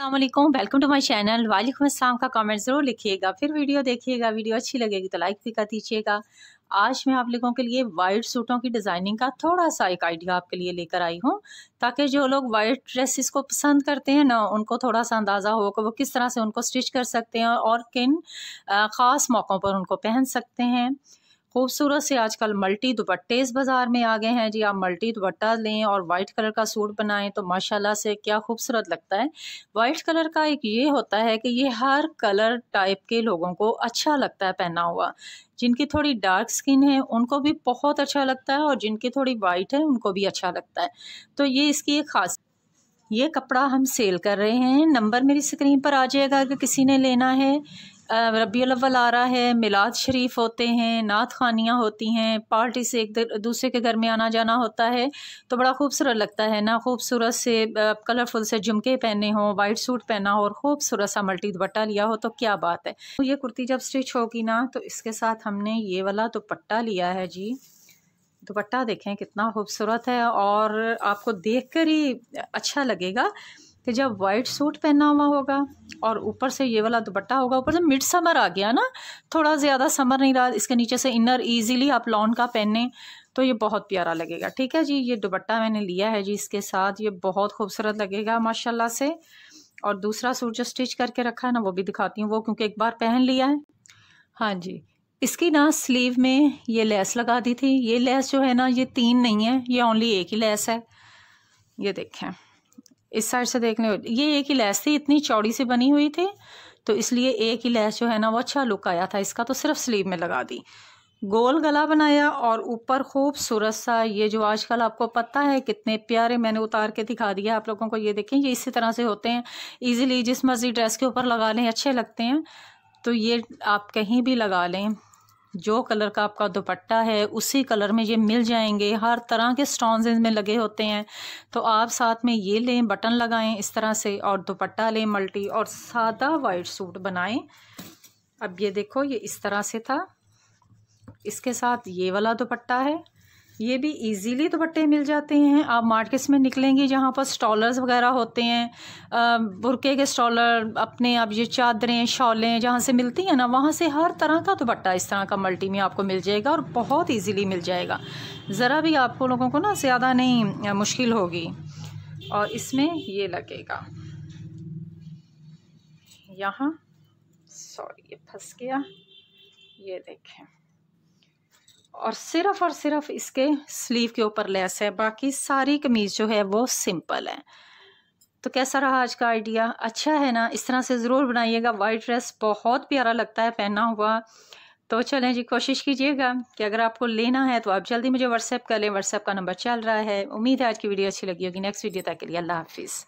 Aslam welcome to my channel वालेकुम अस्सलाम का कमेंट ज़रूर लिखिएगा फिर वीडियो देखिएगा वीडियो अच्छी लगेगी तो लाइक भी कर दीजिएगा आज मैं आप लोगों के लिए वाइट सूटों की डिज़ाइनिंग का थोड़ा सा एक आइडिया आपके लिए लेकर आई हूँ ताकि जो लोग वाइट ड्रेसेस को पसंद करते हैं ना उनको थोड़ा सा अंदाज़ा हो कि वो किस तरह से उनको स्टिच कर सकते हैं और किन ख़ास मौक़ों पर उनको पहन सकते हैं खूबसूरत से आजकल मल्टी दुपट्टेज बाज़ार में आ गए हैं जी आप मल्टी दुपट्टा लें और वाइट कलर का सूट बनाएं तो माशाल्लाह से क्या खूबसूरत लगता है वाइट कलर का एक ये होता है कि ये हर कलर टाइप के लोगों को अच्छा लगता है पहना हुआ जिनकी थोड़ी डार्क स्किन है उनको भी बहुत अच्छा लगता है और जिनकी थोड़ी वाइट है उनको भी अच्छा लगता है तो ये इसकी एक खास ये कपड़ा हम सेल कर रहे हैं नंबर मेरी स्क्रीन पर आ जाएगा अगर किसी ने लेना है रबी अव्वल आ रहा है मिलाद शरीफ होते हैं नात खानियाँ होती हैं पार्टी से एक दूसरे के घर में आना जाना होता है तो बड़ा खूबसूरत लगता है ना खूबसूरत से कलरफुल से झुमके पहने हों वाइट सूट पहना हो और खूबसूरत सा मल्टी दुपट्टा लिया हो तो क्या बात है तो ये कुर्ती जब स्टिच होगी ना तो इसके साथ हमने ये वाला दुपट्टा लिया है जी दुपट्टा देखें कितना खूबसूरत है और आपको देख कर ही अच्छा लगेगा कि जब वाइट सूट पहना हुआ होगा और ऊपर से ये वाला दुपट्टा होगा ऊपर से मिड समर आ गया ना थोड़ा ज़्यादा समर नहीं रहा इसके नीचे से इनर ईजिली आप लॉन का पहने तो ये बहुत प्यारा लगेगा ठीक है जी ये दुपट्टा मैंने लिया है जी इसके साथ ये बहुत खूबसूरत लगेगा माशाला से और दूसरा सूट जो स्टिच करके रखा है ना वो भी दिखाती हूँ वो क्योंकि एक बार पहन लिया है हाँ जी इसकी ना स्लीव में ये लेस लगा दी थी ये लेस जो है ना ये तीन नहीं है ये ओनली एक ही लेस है ये देखें इस साइड से देखने ये एक ही लैस थी इतनी चौड़ी से बनी हुई थी तो इसलिए एक ही लैस जो है ना वो अच्छा लुक आया था इसका तो सिर्फ स्लीव में लगा दी गोल गला बनाया और ऊपर खूबसूरत सा ये जो आजकल आपको पता है कितने प्यारे मैंने उतार के दिखा दिया आप लोगों को ये देखें ये इसी तरह से होते हैं इजीली जिस मर्जी ड्रेस के ऊपर लगा लें अच्छे लगते हैं तो ये आप कहीं भी लगा लें जो कलर का आपका दुपट्टा है उसी कलर में ये मिल जाएंगे हर तरह के स्टोन इनमें लगे होते हैं तो आप साथ में ये लें बटन लगाएं इस तरह से और दुपट्टा लें मल्टी और सादा वाइट सूट बनाएं अब ये देखो ये इस तरह से था इसके साथ ये वाला दुपट्टा है ये भी इजीली दुपट्टे मिल जाते हैं आप मार्केट्स में निकलेंगे जहाँ पर स्टॉलर्स वगैरह होते हैं बुरके के स्टॉलर अपने आप ये चादरें शॉलें जहाँ से मिलती हैं ना वहाँ से हर तरह का दुपट्टा इस तरह का मल्टी में आपको मिल जाएगा और बहुत ईजीली मिल जाएगा ज़रा भी आपको लोगों को ना ज़्यादा नहीं मुश्किल होगी और इसमें ये लगेगा यहाँ सॉरी ये फंस गया ये देखें और सिर्फ और सिर्फ इसके स्लीव के ऊपर लेस है बाकी सारी कमीज़ जो है वो सिंपल है तो कैसा रहा आज का आइडिया अच्छा है ना इस तरह से ज़रूर बनाइएगा वाइट ड्रेस बहुत प्यारा लगता है पहना हुआ तो चलें जी कोशिश कीजिएगा कि अगर आपको लेना है तो आप जल्दी मुझे व्हाट्सएप कर लें व्हाट्सएप का नंबर चल रहा है उम्मीद है आज की वीडियो अच्छी लगी होगी नेक्स्ट वीडियो तक के लिए अल्लाह हाफिज़